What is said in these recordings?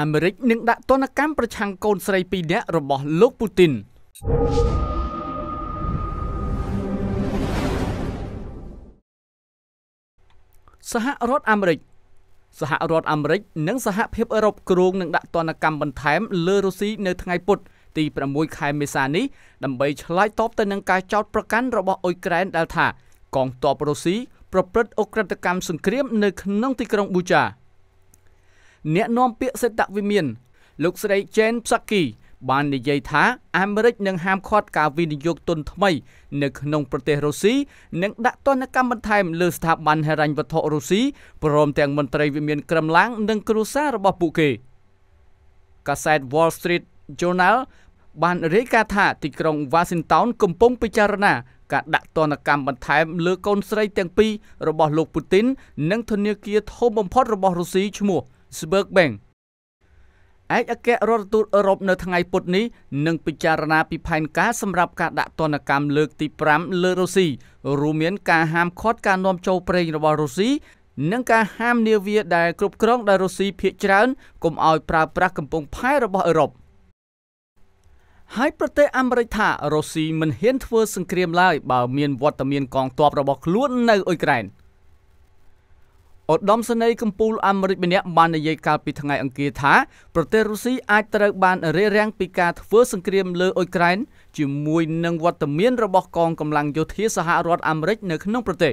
អាមេរិកនឹងដាក់ទណ្ឌកម្មប្រឆាំងកូនស្រី2នាក់របស់លោកពូទីនសហរដ្ឋអាមេរិកសហរដ្ឋអាមេរិកនិងសហភាពអឺរ៉ុបគ្រោងនឹងដាក់ទណ្ឌកម្មបន្ថែមលើរុស្ស៊ីនៅថ្ងៃពុធទី6ខែមេសានេះដើម្បីឆ្លើយតបទៅនឹងការចោទប្រកាន់របស់អ៊ុយក្រែនដែលថាកងទ័ពរុស្ស៊ីប្រព្រឹត្តអុក្រិតកម្មសង្គ្រាមនៅក្នុងទីក្រុងប៊ូជា។អ្នកនាំពាក្យសេដ្ឋវិមានលោកស្រី Jane Psaki បាននិយាយថាអាមេរិកនឹងហាមឃាត់ការវិនិយោគទុនថ្មីនៅក្នុងប្រទេសរុស្ស៊ីនិងដាក់ទណ្ឌកម្មបន្ថែមលើស្ថាប័នហិរញ្ញវត្ថុរុស្ស៊ីព្រមទាំងមន្ត្រីវិមានក្រមឡាងនិងគ្រួសាររបស់ពួកគេកាសែត Wall Street Journal បានរាយការណ៍ថាទីក្រុង Washington កំពុងពិចារណាការដាក់ទណ្ឌកម្មបន្ថែមលើកូនស្រីទាំងពីររបស់លោកពូទីននិងធនាគារធំបំផុតរបស់រុស្ស៊ីឈ្មោះស្បឺកបេងឯកអគ្គរដ្ឋទូតអឺរ៉ុបនៅថ្ងៃពុធនេះនឹងពិចារណាពីផែនការសម្រាប់ការដាក់ទណ្ឌកម្មលើកទី5លើរុស្ស៊ីរួមមានការហាមឃាត់ការនាំចូលប្រេងរបស់រុស្ស៊ីនិងការហាមនាវាដែលគ្រប់គ្រងដោយរុស្ស៊ីភាគច្រើនកុំឲ្យប្រើប្រាស់កំពង់ផែរបស់អឺរ៉ុបហើយប្រទេសអាមេរិកថារុស្ស៊ីមិនហ៊ានធ្វើសង្គ្រាមឡើយបើមានវត្តមានកងទ័ពរបស់ខ្លួននៅអ៊ុយក្រែន។ឧត្តមសេនីយ៍កម្ពុជាអាមេរិកម្នាក់បាននិយាយកាលពីថ្ងៃអង្គារថា ប្រទេសរុស្ស៊ីអាចត្រូវបានរារាំងពីការធ្វើសង្គ្រាមលើអ៊ុយក្រែនជាមួយនឹងវត្តមានរបស់កងកម្លាំងយោធាសហរដ្ឋអាមេរិកនៅក្នុងប្រទេស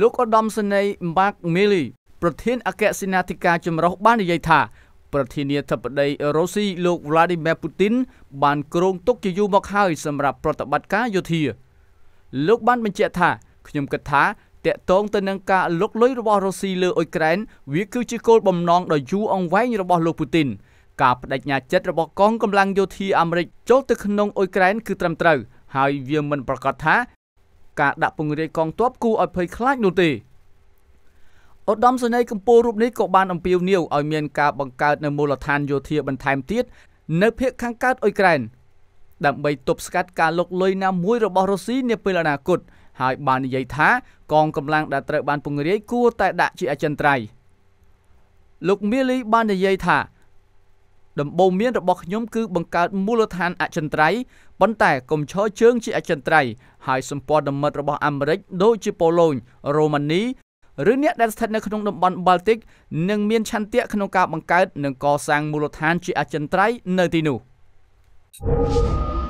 លោកឧត្តមសេនីយ៍ Mark Milley ប្រធានអគ្គសេនាធិការចម្រុះបាននិយាយថា ប្រធានាធិបតីរុស្ស៊ីលោក Vladimir Putin បានគ្រោងទុកជាយូរមកហើយសម្រាប់ប្រតិបត្តិការយោធាលោកបានបញ្ជាក់ថាខ្ញុំគិតថាតកតងទៅនឹងការលុកលុយរបស់រុស្ស៊ីលើអ៊ុយក្រែនវាគឺជាគោលបំណងដ៏យូរអង្វែងរបស់លោកពូទីន ការបដិញ្ញាចិត្តរបស់កងកម្លាំងយោធាអាមេរិកចូលទៅក្នុងអ៊ុយក្រែនគឺត្រឹមត្រូវហើយវាមិនប្រកាសថាការដាក់ពង្រាយកងទ័ពគួរឲ្យភ័យខ្លាចនោះទេឧត្តមសេនីយ៍កម្ពុជារូបនេះក៏បានអំពាវនាវឲ្យមានការបង្កើតនៅមូលដ្ឋានយោធាបន្ថែមទៀតនៅភូមិខាងកើតអ៊ុយក្រែនដើម្បីទប់ស្កាត់ការលុកលុយណាមួយរបស់រុស្ស៊ីនាពេលអនាគត។ហើយបាននិយាយថាកងកម្លាំងដែលត្រូវបាន ពង្រាយគួរតែដាក់ជាអចិន្ត្រៃយ៍លោកមៀលីបាននិយាយថា ដំបូងមានរបស់ខ្ញុំគឺបង្កើតមូលដ្ឋានអចិន្ត្រៃយ៍ប៉ុន្តែកុំឈរជើងជាអចិន្ត្រៃយ៍ហើយសម្ព័ន្ធមិត្តរបស់អាមេរិកដូចជាប៉ូឡូញរូម៉ានីឬអ្នកដែលស្ថិតនៅក្នុងតំបន់បាល់ទិកនឹងមាន ឆន្ទៈក្នុងការបង្កើតនិងកសាងមូលដ្ឋានជាអចិន្ត្រៃយ៍នៅទីនោះ។